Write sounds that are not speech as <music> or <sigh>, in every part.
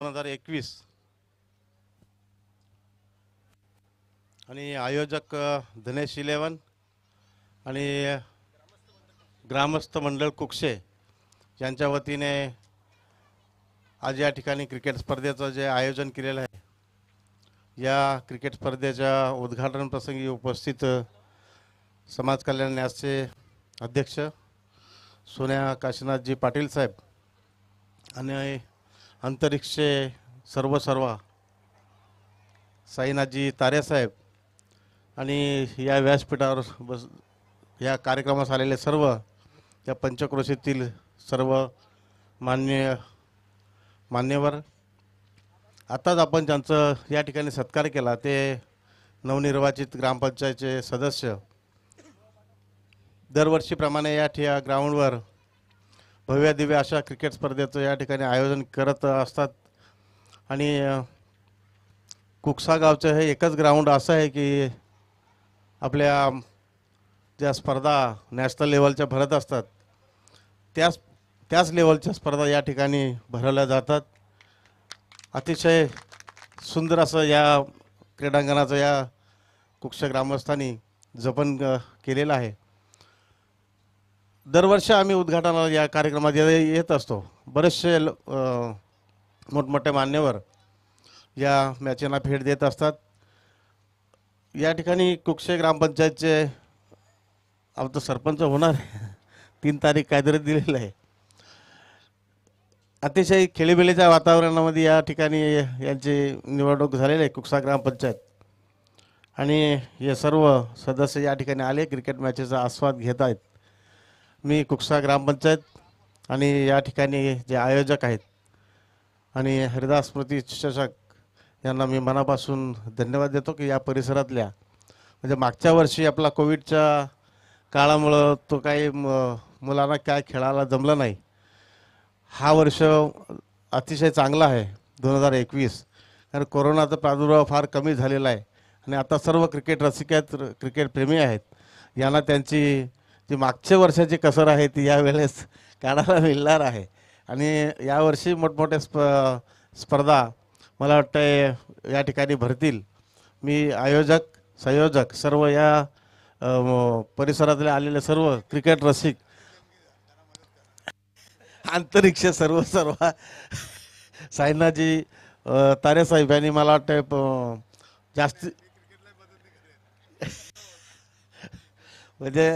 दोन हजार एकवीस आणि आयोजक धनेश इलेवन आणि ग्रामस्थ मंडळ कुक्षे यांच्या वतीने आज या ठिकाणी क्रिकेट स्पर्धेचं जे आयोजन केलेलं आहे या क्रिकेट स्पर्धेच्या उद्घाटन प्रसंगी उपस्थित समाज कल्याण न्यासचे अध्यक्ष सोन्या काशीनाथजी पाटील साहेब आणि अंतरिक्षे सर्व सर्व साईनाथजी तारेसाहेब आणि या व्यासपीठावर बस या कार्यक्रमास आलेले सर्व या पंचक्रोशीतील सर्व मान्य मान्यवर आत्ताच आपण ज्यांचं या ठिकाणी सत्कार केला ते नवनिर्वाचित ग्रामपंचायतचे सदस्य दरवर्षीप्रमाणे या ठिया ग्राउंडवर भव्य दिव्य अशा क्रिकेट स्पर्धेचं या ठिकाणी आयोजन करत असतात आणि कुकसा गावचं हे एकच ग्राउंड असं आहे की आपल्या ज्या स्पर्धा नॅशनल लेवलच्या भरत असतात त्याच त्याच लेवलच्या स्पर्धा या ठिकाणी भरवल्या जातात अतिशय सुंदर असं या क्रीडांगणाचं या कुक्ष ग्रामस्थांनी जपन केलेलं आहे दरवर्षी आम्ही उद्घाटनाला या कार्यक्रमात येत असतो बरेचसे मोठमोठे मान्यवर या मॅचेंना भेट देत असतात या ठिकाणी कुक्षे ग्रामपंचायतचे आमचं सरपंच होणार <laughs> तीन तारीख कायद्यात दिलेलं आहे अतिशय खेळीबिळीच्या वातावरणामध्ये या ठिकाणी यांची निवडणूक झालेली आहे कुक्षा ग्रामपंचायत आणि हे सर्व सदस्य या ठिकाणी आले क्रिकेट मॅचेचा आस्वाद घेत आहेत मी कुक्सा ग्रामपंचायत आणि या ठिकाणी जे आयोजक आहेत आणि हरिदास स्मृती चषक यांना मी मनापासून धन्यवाद देतो की या परिसरातल्या म्हणजे मागच्या वर्षी आपला कोविडच्या काळामुळं तो काही मुलांना काय खेळायला जमलं नाही हा वर्ष अतिशय चांगला आहे दोन हजार एकवीस कारण कोरोनाचा प्रादुर्भाव फार कमी झालेला आहे आणि आता सर्व क्रिकेट रसिकात क्रिकेटप्रेमी आहेत यांना त्यांची ती मागच्या वर्षाची कसर आहे ती यावेळेस काढायला मिळणार आहे आणि यावर्षी मोठमोठ्या स्प स्पर्धा मला वाटतं या ठिकाणी भरतील मी आयोजक संयोजक सर्व या परिसरातले आलेले सर्व क्रिकेट रसिक आंतरिक्ष सर्व सर्व सायनाजी तारेसाहेब यांनी मला वाटतं जास्ती म्हणजे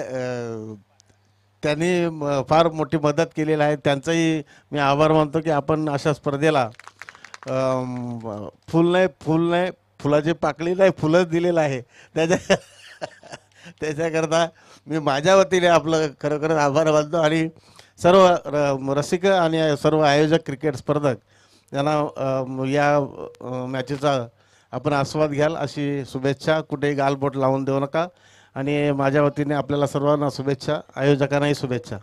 त्यांनी फार मोठी मदत केलेली आहे त्यांचाही मी आभार मानतो की आपण अशा स्पर्धेला फुल नाही फुल नाही फुलाची पाकळी नाही फुलंच दिलेलं आहे त्याच्या त्याच्याकरता मी माझ्या वतीने आपलं खरोखरच आभार मानतो आणि सर्व रसिक आणि सर्व आयोजक क्रिकेट स्पर्धक यांना या मॅचेचा आपण आस्वाद घ्याल अशी शुभेच्छा कुठेही गालबोट लावून देऊ नका आणि माझ्या वतीने आपल्याला सर्वांना शुभेच्छा आयोजकांनाही शुभेच्छा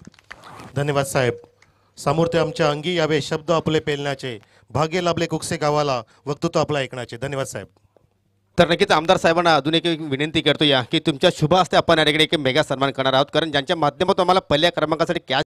धन्यवाद साहेब ते आमच्या अंगी यावे शब्द आपले पेलण्याचे भाग्य लाभले कुकसे गावाला वक्तृत्व आपलं ऐकण्याचे धन्यवाद साहेब तर नक्कीच आमदार साहेबांना अजून एक विनंती करतो या की तुमच्या शुभ असते आपण याकडे एक मेगा सन्मान करणार आहोत कारण ज्यांच्या माध्यमातून आम्हाला पहिल्या क्रमांकासाठी कॅश